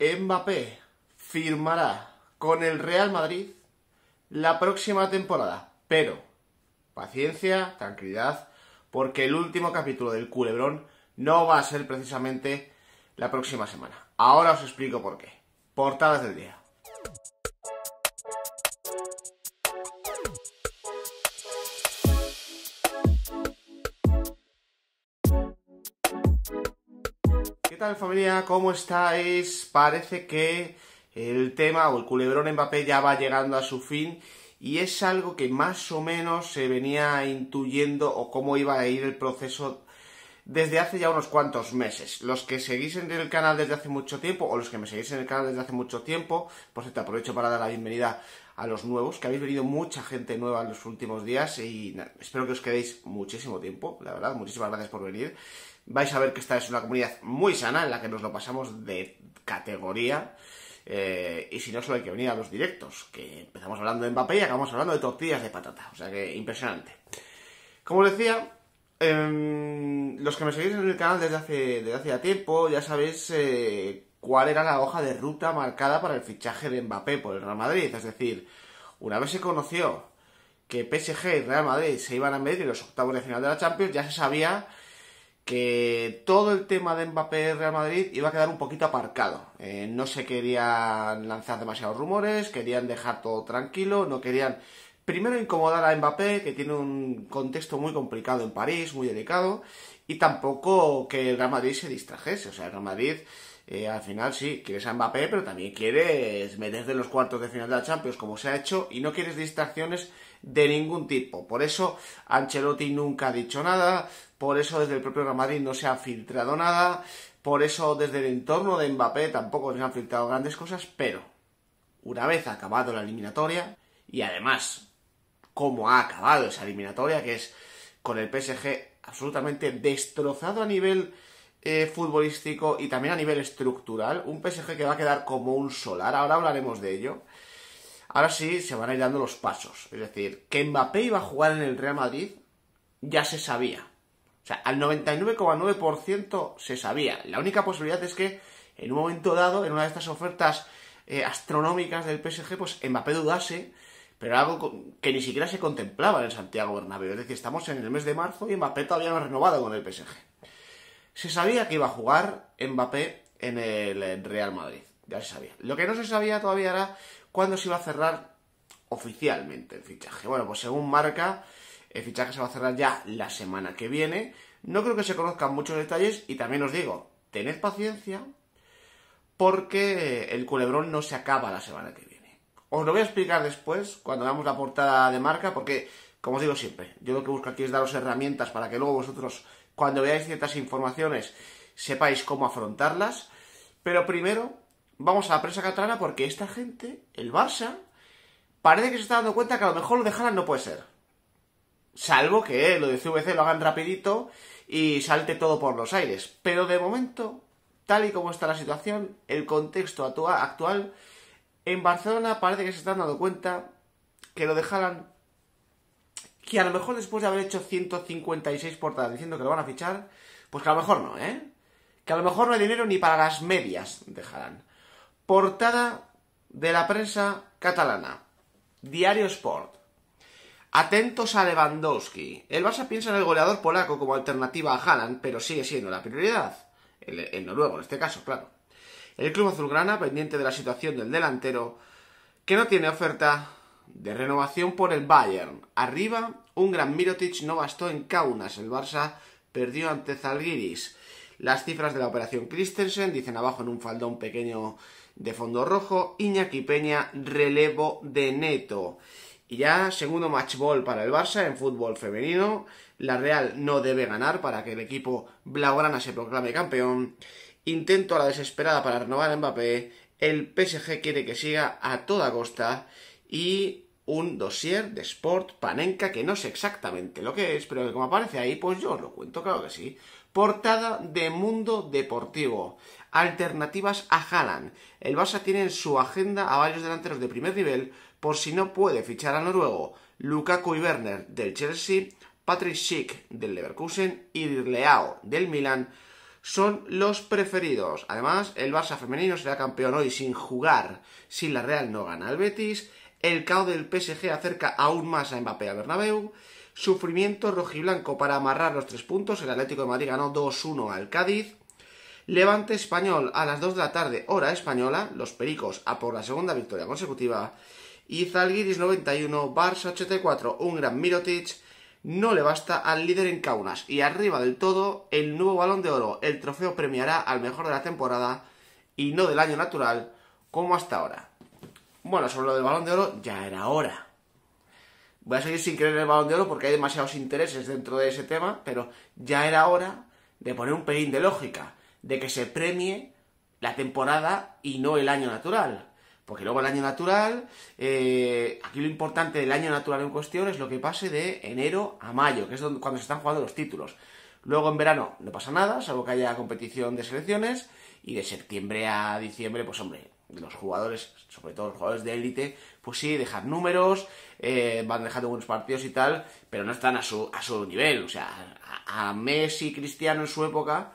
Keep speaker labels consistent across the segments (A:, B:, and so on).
A: Mbappé firmará con el Real Madrid la próxima temporada. Pero, paciencia, tranquilidad, porque el último capítulo del culebrón no va a ser precisamente la próxima semana. Ahora os explico por qué. Portadas del día. tal familia? ¿Cómo estáis? Parece que el tema o el culebrón Mbappé ya va llegando a su fin y es algo que más o menos se venía intuyendo o cómo iba a ir el proceso desde hace ya unos cuantos meses. Los que seguís en el canal desde hace mucho tiempo o los que me seguís en el canal desde hace mucho tiempo, por cierto, aprovecho para dar la bienvenida a los nuevos, que habéis venido mucha gente nueva en los últimos días y espero que os quedéis muchísimo tiempo, la verdad, muchísimas gracias por venir vais a ver que esta es una comunidad muy sana en la que nos lo pasamos de categoría. Eh, y si no, solo hay que venir a los directos, que empezamos hablando de Mbappé y acabamos hablando de tortillas de patata. O sea que impresionante. Como decía, em, los que me seguís en el canal desde hace, tiempo, ya sabéis eh, cuál era la hoja de ruta marcada para el fichaje de Mbappé por el Real Madrid. Es decir, una vez se conoció que PSG y Real Madrid se iban a medir en los octavos de final de la Champions, ya se sabía que todo el tema de Mbappé Real Madrid iba a quedar un poquito aparcado. Eh, no se querían lanzar demasiados rumores, querían dejar todo tranquilo, no querían primero incomodar a Mbappé, que tiene un contexto muy complicado en París, muy delicado, y tampoco que el Real Madrid se distrajese. O sea, el Real Madrid eh, al final sí, quieres a Mbappé, pero también quieres meterte en los cuartos de final de la Champions, como se ha hecho, y no quieres distracciones de ningún tipo. Por eso Ancelotti nunca ha dicho nada, por eso desde el propio Real Madrid no se ha filtrado nada, por eso desde el entorno de Mbappé tampoco se han filtrado grandes cosas, pero una vez acabado la eliminatoria, y además cómo ha acabado esa eliminatoria, que es con el PSG absolutamente destrozado a nivel eh, futbolístico y también a nivel estructural, un PSG que va a quedar como un solar, ahora hablaremos de ello, Ahora sí se van a ir dando los pasos. Es decir, que Mbappé iba a jugar en el Real Madrid ya se sabía. O sea, al 99,9% se sabía. La única posibilidad es que en un momento dado, en una de estas ofertas eh, astronómicas del PSG, pues Mbappé dudase, pero era algo que ni siquiera se contemplaba en Santiago Bernabéu. Es decir, estamos en el mes de marzo y Mbappé todavía no ha renovado con el PSG. Se sabía que iba a jugar Mbappé en el Real Madrid. Ya se sabía. Lo que no se sabía todavía era cuándo se va a cerrar oficialmente el fichaje. Bueno, pues según marca, el fichaje se va a cerrar ya la semana que viene. No creo que se conozcan muchos detalles y también os digo, tened paciencia porque el culebrón no se acaba la semana que viene. Os lo voy a explicar después cuando veamos la portada de marca porque, como os digo siempre, yo lo que busco aquí es daros herramientas para que luego vosotros, cuando veáis ciertas informaciones, sepáis cómo afrontarlas. Pero primero vamos a la prensa catalana porque esta gente, el Barça, parece que se está dando cuenta que a lo mejor lo de no puede ser. Salvo que lo de CVC lo hagan rapidito y salte todo por los aires. Pero de momento, tal y como está la situación, el contexto actual, en Barcelona parece que se están dando cuenta que lo de que a lo mejor después de haber hecho 156 portadas diciendo que lo van a fichar, pues que a lo mejor no, ¿eh? Que a lo mejor no hay dinero ni para las medias dejarán. Portada de la prensa catalana. Diario Sport. Atentos a Lewandowski. El Barça piensa en el goleador polaco como alternativa a Haaland, pero sigue siendo la prioridad. El, noruego, en este caso, claro. El club azulgrana, pendiente de la situación del delantero, que no tiene oferta de renovación por el Bayern. Arriba, un gran Mirotic no bastó en Kaunas. El Barça perdió ante Zalgiris. Las cifras de la operación Christensen dicen abajo en un faldón pequeño de fondo rojo, Iñaki Peña, relevo de Neto. Y ya, segundo matchball para el Barça en fútbol femenino. La Real no debe ganar para que el equipo blaugrana se proclame campeón. Intento a la desesperada para renovar a Mbappé. El PSG quiere que siga a toda costa. Y un dossier de Sport Panenka que no sé exactamente lo que es, pero que como aparece ahí, pues yo os lo cuento, claro que sí. Portada de Mundo Deportivo. Alternativas a Haaland. El Barça tiene en su agenda a varios delanteros de primer nivel por si no puede fichar a noruego. Lukaku y Werner del Chelsea, Patrick Schick del Leverkusen y Leao del Milan son los preferidos. Además, el Barça femenino será campeón hoy sin jugar si la Real no gana al Betis. El caos del PSG acerca aún más a Mbappé a Bernabéu. Sufrimiento rojiblanco para amarrar los tres puntos. El Atlético de Madrid ganó 2-1 al Cádiz. Levante español a las 2 de la tarde, hora española. Los Pericos a por la segunda victoria consecutiva. Y 91, Barça 84. Un gran Mirotic no le basta al líder en Kaunas. Y arriba del todo, el nuevo balón de oro. El trofeo premiará al mejor de la temporada y no del año natural, como hasta ahora. Bueno, sobre lo del balón de oro ya era hora voy a seguir sin querer el balón de oro porque hay demasiados intereses dentro de ese tema, pero ya era hora de poner un pelín de lógica, de que se premie la temporada y no el año natural. Porque luego el año natural, eh, aquí lo importante del año natural en cuestión es lo que pase de enero a mayo, que es donde, cuando se están jugando los títulos. Luego en verano no pasa nada, salvo que haya competición de selecciones, y de septiembre a diciembre, pues hombre, los jugadores, sobre todo los jugadores de élite, pues sí, dejan números, eh, van dejando buenos partidos y tal, pero no están a su, a su nivel. O sea, a, Messi Messi Cristiano en su época,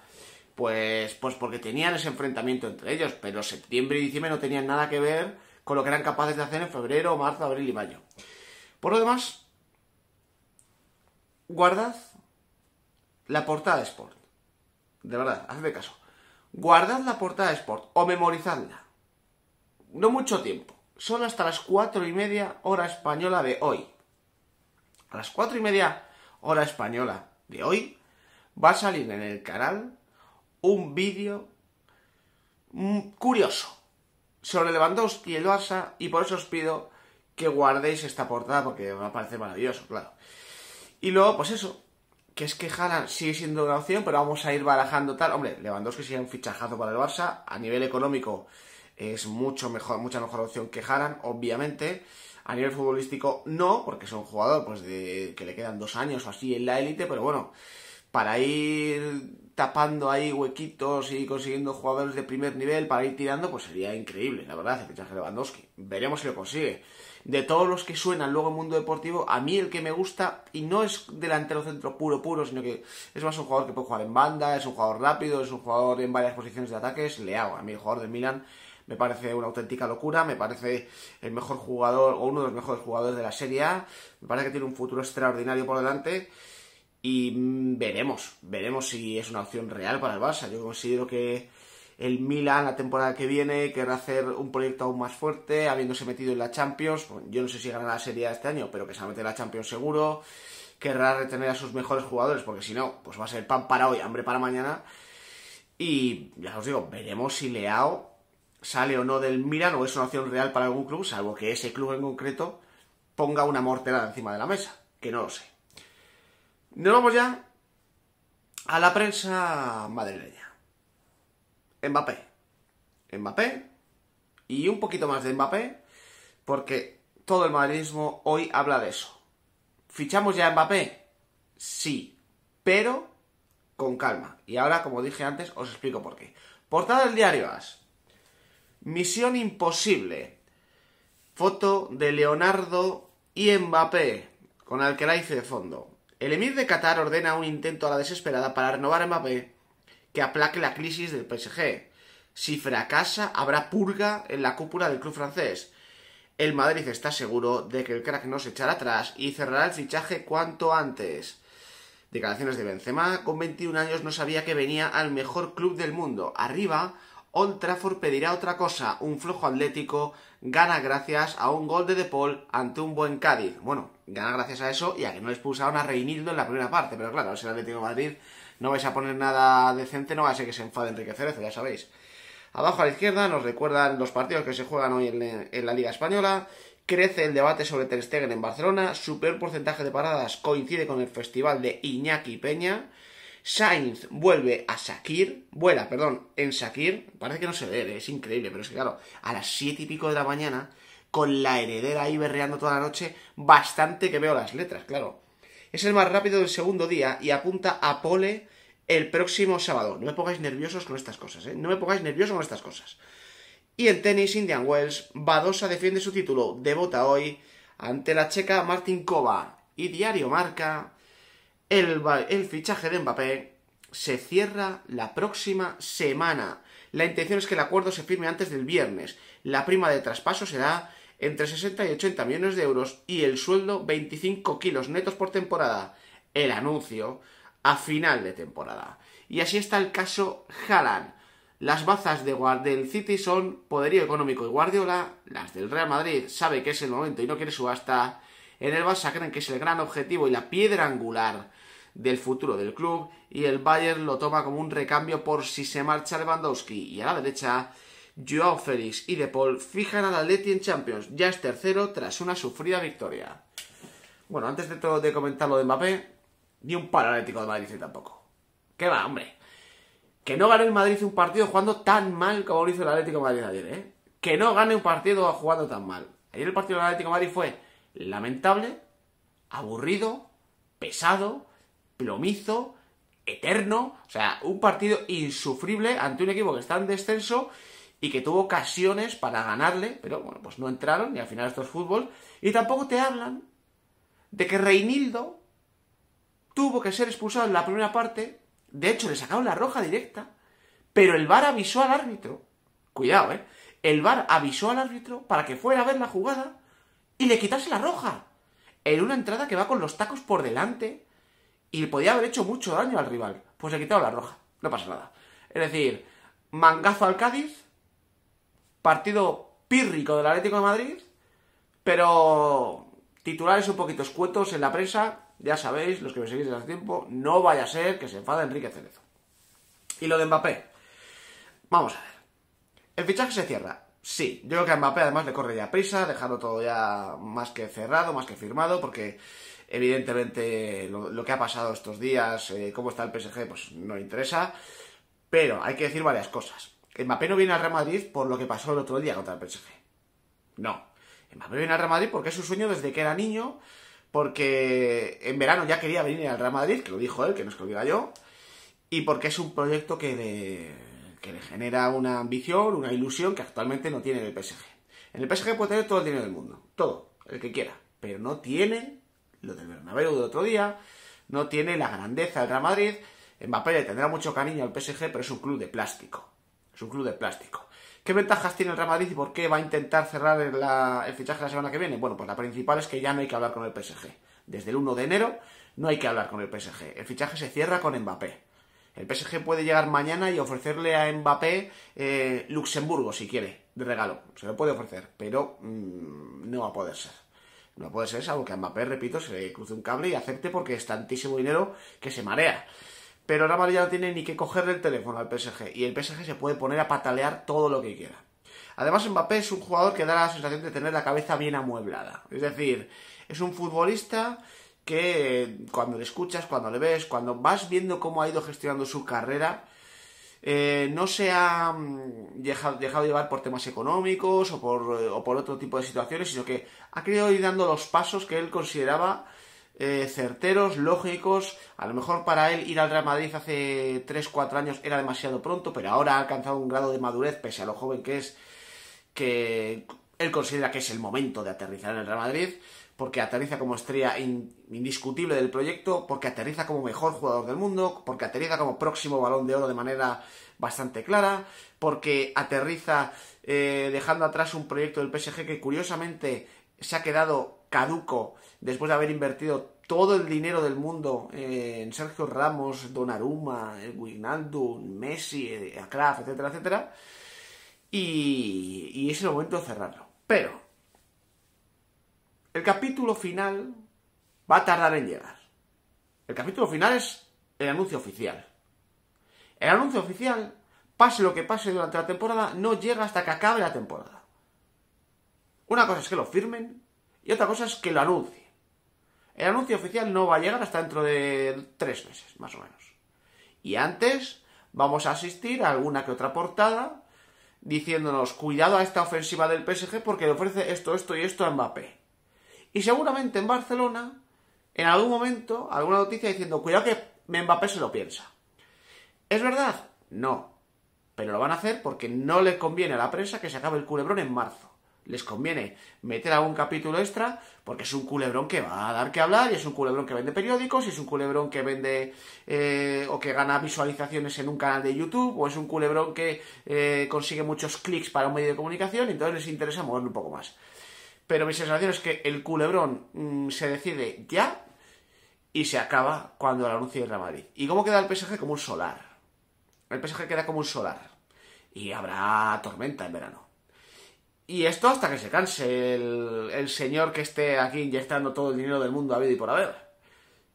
A: pues, pues porque tenían ese enfrentamiento entre ellos, pero septiembre y diciembre no tenían nada que ver con lo que eran capaces de hacer en febrero, marzo, abril y mayo. Por lo demás, guardad la portada de Sport. De verdad, hazme caso. Guardad la portada de Sport o memorizadla no mucho tiempo, Son hasta las cuatro y media hora española de hoy. A las cuatro y media hora española de hoy va a salir en el canal un vídeo mm, curioso sobre Lewandowski y el Barça y por eso os pido que guardéis esta portada porque me parece maravilloso, claro. Y luego, pues eso, que es que Haaland sigue siendo una opción, pero vamos a ir barajando tal. Hombre, Lewandowski sigue un fichajazo para el Barça a nivel económico es mucho mejor, mucha mejor opción que Haran, obviamente. A nivel futbolístico no, porque es un jugador pues, de, que le quedan dos años o así en la élite, pero bueno, para ir tapando ahí huequitos y consiguiendo jugadores de primer nivel, para ir tirando, pues sería increíble, la verdad, el fichaje de Lewandowski. Veremos si lo consigue. De todos los que suenan luego en mundo deportivo, a mí el que me gusta, y no es delantero centro puro puro, sino que es más un jugador que puede jugar en banda, es un jugador rápido, es un jugador en varias posiciones de ataques, le hago. A mí el jugador de Milan me parece una auténtica locura, me parece el mejor jugador o uno de los mejores jugadores de la Serie A, me parece que tiene un futuro extraordinario por delante y veremos, veremos si es una opción real para el Barça. Yo considero que el Milan la temporada que viene querrá hacer un proyecto aún más fuerte, habiéndose metido en la Champions. Yo no sé si ganará la Serie A este año, pero que se va a meter en la Champions seguro. Querrá retener a sus mejores jugadores, porque si no, pues va a ser pan para hoy, hambre para mañana. Y ya os digo, veremos si Leao sale o no del Milan o es una opción real para algún club, salvo que ese club en concreto ponga una morterada encima de la mesa, que no lo sé. Nos vamos ya a la prensa madrileña. Mbappé. Mbappé y un poquito más de Mbappé, porque todo el madridismo hoy habla de eso. ¿Fichamos ya a Mbappé? Sí, pero con calma. Y ahora, como dije antes, os explico por qué. Portada del diario As. Misión Imposible. Foto de Leonardo y Mbappé, con hice de fondo. El emir de Qatar ordena un intento a la desesperada para renovar a Mbappé que aplaque la crisis del PSG. Si fracasa, habrá purga en la cúpula del club francés. El Madrid está seguro de que el crack no se echará atrás y cerrará el fichaje cuanto antes. Declaraciones de Benzema, con 21 años no sabía que venía al mejor club del mundo. Arriba, Old Trafford pedirá otra cosa, un flujo Atlético gana gracias a un gol de De Paul ante un buen Cádiz. Bueno, gana gracias a eso y a que no expulsaron a Reinildo en la primera parte, pero claro, si el Atlético Madrid no vais a poner nada decente, no va a ser que se enfade Enrique Cerezo, ya sabéis. Abajo a la izquierda nos recuerdan los partidos que se juegan hoy en, la Liga Española. Crece el debate sobre Ter en Barcelona. Su peor porcentaje de paradas coincide con el festival de Iñaki Peña. Sainz vuelve a Sakir, vuela, perdón, en Sakir, parece que no se ve, es increíble, pero es que claro, a las siete y pico de la mañana, con la heredera ahí berreando toda la noche, bastante que veo las letras, claro. Es el más rápido del segundo día y apunta a pole el próximo sábado. No me pongáis nerviosos con estas cosas, ¿eh? No me pongáis nerviosos con estas cosas. Y en tenis, Indian Wells, Badosa defiende su título debota hoy ante la checa Martin Kova. Y diario marca el, fichaje de Mbappé se cierra la próxima semana. La intención es que el acuerdo se firme antes del viernes. La prima de traspaso será entre 60 y 80 millones de euros y el sueldo 25 kilos netos por temporada. El anuncio a final de temporada. Y así está el caso Haaland. Las bazas de del City son poderío económico y Guardiola, las del Real Madrid sabe que es el momento y no quiere subasta, en el Barça creen que es el gran objetivo y la piedra angular del futuro del club y el Bayern lo toma como un recambio por si se marcha Lewandowski y a la derecha Joao Félix y De Paul fijan al Atleti en Champions, ya es tercero tras una sufrida victoria. Bueno, antes de todo de comentar lo de Mbappé, ni un paralético de Madrid tampoco. ¿Qué va, hombre? Que no gane el Madrid un partido jugando tan mal como lo hizo el Atlético de Madrid ayer, ¿eh? Que no gane un partido jugando tan mal. Ayer el partido del Atlético de Madrid fue lamentable, aburrido, pesado, plomizo, eterno, o sea, un partido insufrible ante un equipo que está en descenso y que tuvo ocasiones para ganarle, pero bueno, pues no entraron ni al final estos fútbol. Y tampoco te hablan de que Reinildo tuvo que ser expulsado en la primera parte, de hecho le sacaron la roja directa, pero el VAR avisó al árbitro, cuidado, ¿eh? El VAR avisó al árbitro para que fuera a ver la jugada y le quitase la roja. En una entrada que va con los tacos por delante y le podía haber hecho mucho daño al rival. Pues le quitado la roja, no pasa nada. Es decir, mangazo al Cádiz, partido pírrico del Atlético de Madrid, pero titulares un poquito escuetos en la prensa, ya sabéis, los que me seguís desde hace tiempo, no vaya a ser que se enfada Enrique Cerezo. Y lo de Mbappé. Vamos a ver. El fichaje se cierra Sí, yo creo que a Mbappé además le corre ya prisa, dejando todo ya más que cerrado, más que firmado, porque evidentemente lo, que ha pasado estos días, eh, cómo está el PSG, pues no interesa. Pero hay que decir varias cosas. Mbappé no viene al Real Madrid por lo que pasó el otro día contra el PSG. No. Mbappé viene al Real Madrid porque es su sueño desde que era niño, porque en verano ya quería venir al Real Madrid, que lo dijo él, que no es que lo diga yo, y porque es un proyecto que de que le genera una ambición, una ilusión que actualmente no tiene el PSG. En el PSG puede tener todo el dinero del mundo, todo, el que quiera, pero no tiene lo del Bernabéu de otro día, no tiene la grandeza del Real Madrid. Mbappé le tendrá mucho cariño al PSG, pero es un club de plástico. Es un club de plástico. ¿Qué ventajas tiene el Real Madrid y por qué va a intentar cerrar el, el fichaje la semana que viene? Bueno, pues la principal es que ya no hay que hablar con el PSG. Desde el 1 de enero no hay que hablar con el PSG. El fichaje se cierra con Mbappé. El PSG puede llegar mañana y ofrecerle a Mbappé eh, Luxemburgo, si quiere, de regalo. Se lo puede ofrecer, pero mm, no va a poder ser. No puede ser, salvo que a Mbappé, repito, se le cruce un cable y acepte porque es tantísimo dinero que se marea. Pero madre ya no tiene ni que cogerle el teléfono al PSG y el PSG se puede poner a patalear todo lo que quiera. Además, Mbappé es un jugador que da la sensación de tener la cabeza bien amueblada. Es decir, es un futbolista que cuando le escuchas, cuando le ves, cuando vas viendo cómo ha ido gestionando su carrera, eh, no se ha mm, dejado, llevar por temas económicos o por, otro tipo de situaciones, sino que ha querido ir dando los pasos que él consideraba eh, certeros, lógicos. A lo mejor para él ir al Real Madrid hace 3-4 años era demasiado pronto, pero ahora ha alcanzado un grado de madurez, pese a lo joven que es, que él considera que es el momento de aterrizar en el Real Madrid porque aterriza como estrella indiscutible del proyecto, porque aterriza como mejor jugador del mundo, porque aterriza como próximo balón de oro de manera bastante clara, porque aterriza eh, dejando atrás un proyecto del PSG que curiosamente se ha quedado caduco después de haber invertido todo el dinero del mundo en Sergio Ramos, Donnarumma, Guinaldo, Messi, Akraf, eh, etcétera, etcétera. y es el momento de cerrarlo. Pero el capítulo final va a tardar en llegar. El capítulo final es el anuncio oficial. El anuncio oficial, pase lo que pase durante la temporada, no llega hasta que acabe la temporada. Una cosa es que lo firmen y otra cosa es que lo anuncie. El anuncio oficial no va a llegar hasta dentro de tres meses, más o menos. Y antes vamos a asistir a alguna que otra portada diciéndonos, cuidado a esta ofensiva del PSG porque le ofrece esto, esto y esto a Mbappé. Y seguramente en Barcelona, en algún momento, alguna noticia diciendo, cuidado que Mbappé se lo piensa. ¿Es verdad? No. Pero lo van a hacer porque no les conviene a la prensa que se acabe el culebrón en marzo. Les conviene meter algún capítulo extra porque es un culebrón que va a dar que hablar y es un culebrón que vende periódicos y es un culebrón que vende eh, o que gana visualizaciones en un canal de YouTube o es un culebrón que eh, consigue muchos clics para un medio de comunicación y entonces les interesa moverlo un poco más. Pero mi sensación es que el culebrón mm, se decide ya y se acaba cuando el anuncio de Real Madrid. ¿Y cómo queda el PSG? Como un solar. El PSG queda como un solar. Y habrá tormenta en verano. Y esto hasta que se canse el, señor que esté aquí inyectando todo el dinero del mundo a vida y por haber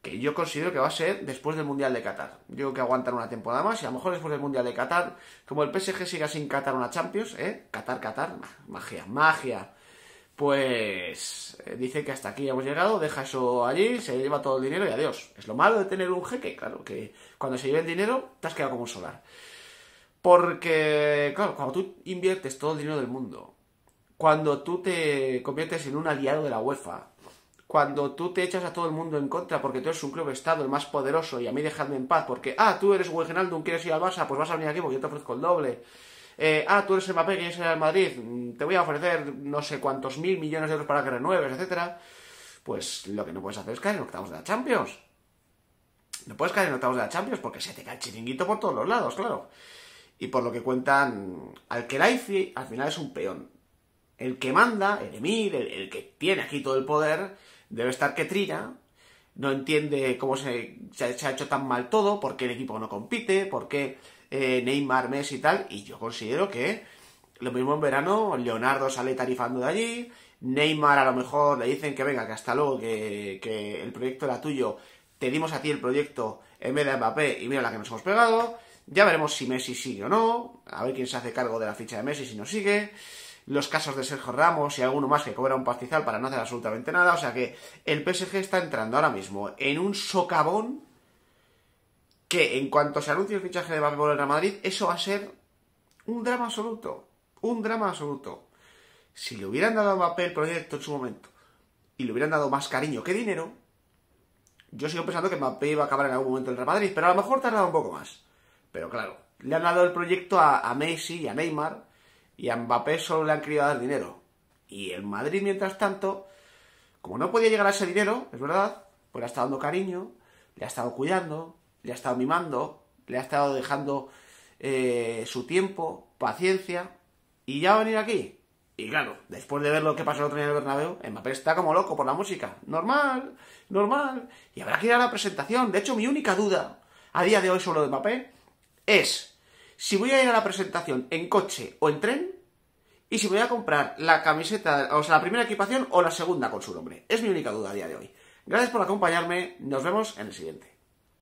A: que yo considero que va a ser después del Mundial de Qatar. Yo creo que aguantan una temporada más y a lo mejor después del Mundial de Qatar, como el PSG siga sin Qatar una Champions, ¿eh? Qatar, Qatar, magia, magia pues eh, dice que hasta aquí hemos llegado, deja eso allí, se lleva todo el dinero y adiós. Es lo malo de tener un jeque, claro, que cuando se lleva el dinero te has quedado como un solar. Porque, claro, cuando tú inviertes todo el dinero del mundo, cuando tú te conviertes en un aliado de la UEFA, cuando tú te echas a todo el mundo en contra porque tú eres un club estado, el más poderoso, y a mí dejadme en paz porque, ah, tú eres Wijnaldum, quieres ir al Barça, pues vas a venir aquí porque yo te ofrezco el doble. Eh, ah, tú eres el papel, que ir el Madrid, mm, te voy a ofrecer no sé cuántos mil millones de euros para que renueves, etcétera, pues lo que no puedes hacer es caer en octavos de la Champions. No puedes caer en octavos de la Champions porque se te cae el chiringuito por todos los lados, claro. Y por lo que cuentan, al hice, al final es un peón. El que manda, el emir, el, que tiene aquí todo el poder, debe estar que trilla, no entiende cómo se, se, ha hecho tan mal todo, por qué el equipo no compite, por qué eh, Neymar, Messi y tal, y yo considero que lo mismo en verano, Leonardo sale tarifando de allí, Neymar a lo mejor le dicen que venga, que hasta luego, que, que el proyecto era tuyo, te dimos a ti el proyecto en vez de Mbappé y mira la que nos hemos pegado, ya veremos si Messi sigue o no, a ver quién se hace cargo de la ficha de Messi si no sigue, los casos de Sergio Ramos y alguno más que cobra un pastizal para no hacer absolutamente nada, o sea que el PSG está entrando ahora mismo en un socavón que en cuanto se anuncie el fichaje de Mbappé en el Real Madrid, eso va a ser un drama absoluto. Un drama absoluto. Si le hubieran dado a Mbappé el proyecto en su momento y le hubieran dado más cariño que dinero, yo sigo pensando que Mbappé iba a acabar en algún momento en el Real Madrid, pero a lo mejor tardaba un poco más. Pero claro, le han dado el proyecto a, a Messi y a Neymar, y a Mbappé solo le han querido dar dinero. Y el Madrid, mientras tanto, como no podía llegar a ese dinero, es verdad, pues le ha estado dando cariño, le ha estado cuidando, le ha estado mimando, le ha estado dejando eh, su tiempo, paciencia, y ya va a venir aquí. Y claro, después de ver lo que pasó el otro día en el Bernabéu, Mbappé está como loco por la música. Normal, normal. Y habrá que ir a la presentación. De hecho, mi única duda a día de hoy sobre lo de Mbappé es si voy a ir a la presentación en coche o en tren y si voy a comprar la camiseta, o sea, la primera equipación o la segunda con su nombre. Es mi única duda a día de hoy. Gracias por acompañarme. Nos vemos en el siguiente.